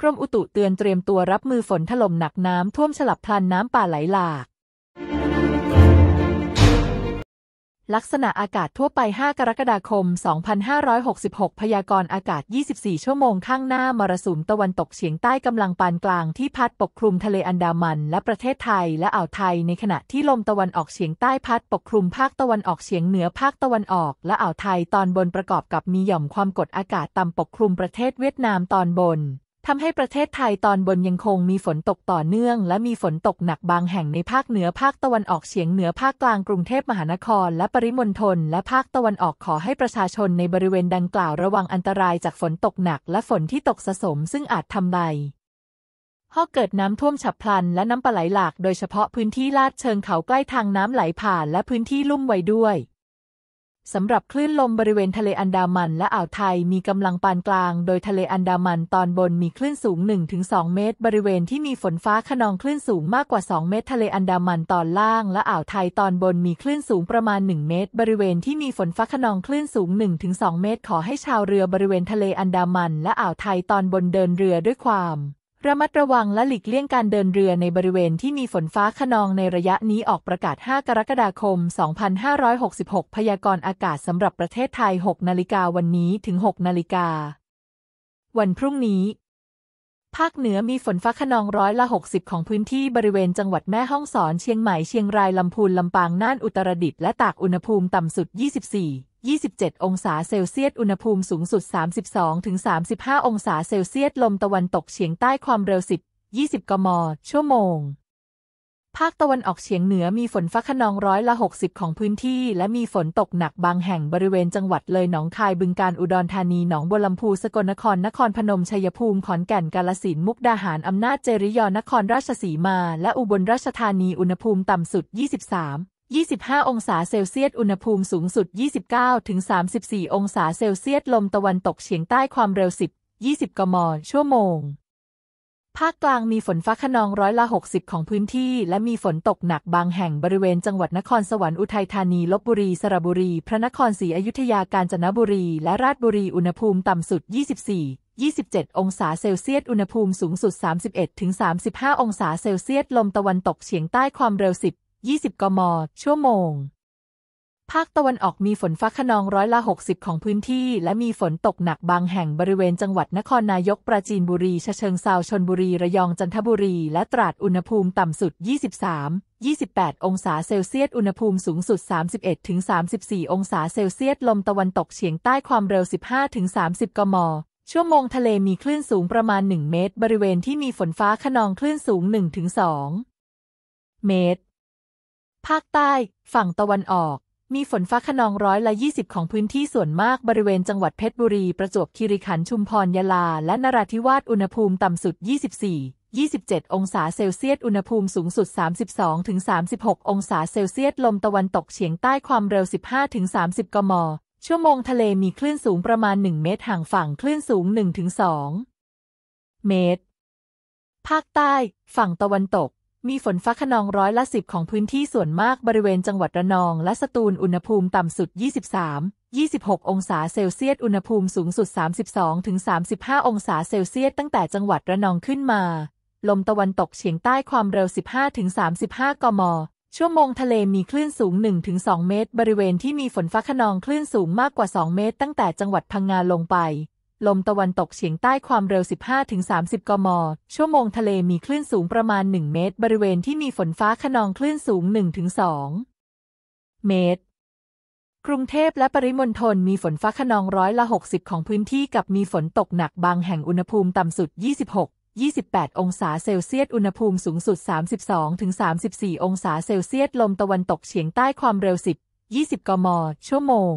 กรมอุตุเตือนเตรียมตัวรับมือฝนถล่มหนักน้ำ ท่วมฉลับพลันน้ำป่าไหลหลาก ลักษณะอากาศทั่วไป 5 กรกฎาคม 2566 พยากรณ์อากาศ 24 ชั่วโมงข้างหน้า มรสุมตะวันตกเฉียงใต้กำลังปานกลางที่พัดปกคลุมทะเลอันดามัน และประเทศไทย และอ่าวไทย ในขณะที่ลมตะวันออกเฉียงใต้พัดปกคลุมภาคตะวันออกเฉียงเหนือภาคตะวันออก และอ่าวไทยตอนบนประกอบกับมีหย่อมความกดอากาศต่ำปกคลุมประเทศเวียดนามตอนบนทำให้ประเทศไทยตอนบนยังคงมีฝนตกต่อเนื่อง และมีฝนตกหนักบางแห่งในภาคเหนือภาคตะวันออกเฉียงเหนือภาคกลางกรุงเทพมหานคร และปริมณฑลและภาคตะวันออกขอให้ประชาชนในบริเวณดังกล่าวระวังอันตรายจากฝนตกหนักและฝนที่ตกสะสม ซึ่งอาจทำลายห้อเกิดน้ำท่วมฉับพลัน และน้ำปลาไหลหลากโดยเฉพาะพื้นที่ลาดเชิงเขาใกล้ทางน้ำไหลผ่านและพื้นที่ลุ่มไว้ด้วยสำหรับคลื่นลมบริเวณ ทะเลอันดามันและอ่าวไทย มีกำลังปานกลาง โดยทะเลอันดามันตอนบนมีคลื่นสูง 1-2 เมตร บริเวณที่มีฝนฟ้าขนองคลื่นสูงมากกว่า 2 เมตร ทะเลอันดามันตอนล่าง และอ่าวไทยตอนบนมีคลื่นสูงประมาณ 1 เมตร บริเวณที่มีฝนฟ้าขนองคลื่นสูง 1-2 เมตร ขอให้ชาวเรือบริเวณทะเลอันดามัน และอ่าวไทยตอนบนเดินเรือด้วยความระมัดระวังและหลีกเลี่ยงการเดินเรือในบริเวณที่มีฝนฟ้าขนองในระยะนี้ออกประกาศ 5 กรกฎาคม 2566 พยากรณ์อากาศสำหรับประเทศไทย 6นาฬิกาวันนี้ถึง6นาฬิกา วันพรุ่งนี้ ภาคเหนือมีฝนฟ้าขนองร้อยละ 60 ของพื้นที่บริเวณจังหวัดแม่ฮ่องสอนเชียงใหม่ เชียงราย ลำพูน ลำปาง น่านอุตรดิตถ์ และตาก อุณหภูมิต่ำสุด 24 27 องศาเซลเซียส อุณหภูมิสูงสุด 32-35 องศาเซลเซียส ลมตะวันตกเฉียงใต้ความเร็ว 10 20กมชั่วโมง ภาคตะวันออกเฉียงเหนือมีฝนฟ้าขนองร้อยละ60 ของพื้นที่ และมีฝนตกหนักบางแห่งบริเวณจังหวัดเลยหนองคายบึงการอุดรธานีหนองบัวลำพูสกลนครนครพนมชัยภูมิขอนแก่นกาลสินมุกดาหารอำนาจเจริยอนครราชสีมา และอุบลราชธานีอุณหภูมิต่ำสุด23 25 องศาเซลเซียส อุณหภูมิสูงสุด 29-34 องศาเซลเซียส ลมตะวันตกเฉียงใต้ความเร็ว 10 20 กม ชั่วโมง ภาคกลางมีฝนฟ้าขนองร้อยละ 60 ของพื้นที่ และมีฝนตกหนักบางแห่งบริเวณจังหวัดนครสวรรค์ อุทัยธานี ลบบุรี สระบุรี พระนครศรีอยุธยากาญจนบุรี และราชบุรี อุณหภูมิต่ำสุด 24 27 องศาเซลเซียส อุณหภูมิสูงสุด 31-35 องศาเซลเซียส ลมตะวันตกเฉียงใต้ ความเร็ว 10 20 กม ชั่วโมง ภาคตะวันออกมีฝนฟ้าขนองร้อยละ 60 ของพื้นที่ และมีฝนตกหนักบางแห่งบริเวณจังหวัดนครนายก ปราจีนบุรีชะเชิงเซาชนบุรีระยองจันทบุรี และตราด อุณหภูมิต่ำสุด 23 28 องศาเซลเซียส อุณหภูมิสูงสุด 31-34 องศาเซลเซียส ลมตะวันตกเฉียงใต้ความเร็ว 15-30กม ชั่วโมง ทะเลมีคลื่นสูงประมาณ 1 เมตร บริเวณที่มีฝนฟ้าขนองคลื่นสูง 1-2 เมตรภาคใต้ ฝั่งตะวันออก มีฝนฟ้าขนองร้อยละยี่สิบของพื้นที่ส่วนมาก บริเวณจังหวัดเพชรบุรี ประจวบคีรีขันธ์ชุมพรยะลา และนราธิวาส อุณหภูมิต่ำสุด 24 27 องศาเซลเซียส อุณหภูมิสูงสุด 32-36 องศาเซลเซียส ลมตะวันตกเฉียงใต้ความเร็ว 15-30 กม ชั่วโมงทะเลมีคลื่นสูงประมาณ 1 เมตร ห่างฝั่งคลื่นสูง 1-2 เมตร ภาคใต้ ฝั่งตะวันตกมีฝนฟ้าขนองร้อยละสิบของพื้นที่ส่วนมากบริเวณจังหวัดระนองและสตูลอุณหภูมิต่ำสุด 23 26 องศาเซลเซียส อุณหภูมิสูงสุด 32-35 องศาเซลเซียส ตั้งแต่จังหวัดระนองขึ้นมา ลมตะวันตกเฉียงใต้ความเร็ว 15-35 กมชั่วโมงทะเลมีคลื่นสูง 1-2 เมตร บริเวณที่มีฝนฟ้าขนองคลื่นสูงมากกว่า 2 เมตร ตั้งแต่จังหวัดพังงาลงไปลมตะวันตกเฉียงใต้ความเร็ว 15-30 กมชั่วโมงทะเลมีคลื่นสูงประมาณ 1 เมตร บริเวณที่มีฝนฟ้าขนองคลื่นสูง 1-2 เมตร กรุงเทพและปริมณฑลมีฝนฟ้าขนองร้อยละ 60 ของพื้นที่กับมีฝนตกหนักบางแห่งอุณหภูมิต่ำสุด 26 28 องศาเซลเซียส อุณหภูมิสูงสุด 32-34 องศาเซลเซียส ลมตะวันตกเฉียงใต้ความเร็ว 10 20 กมชั่วโมง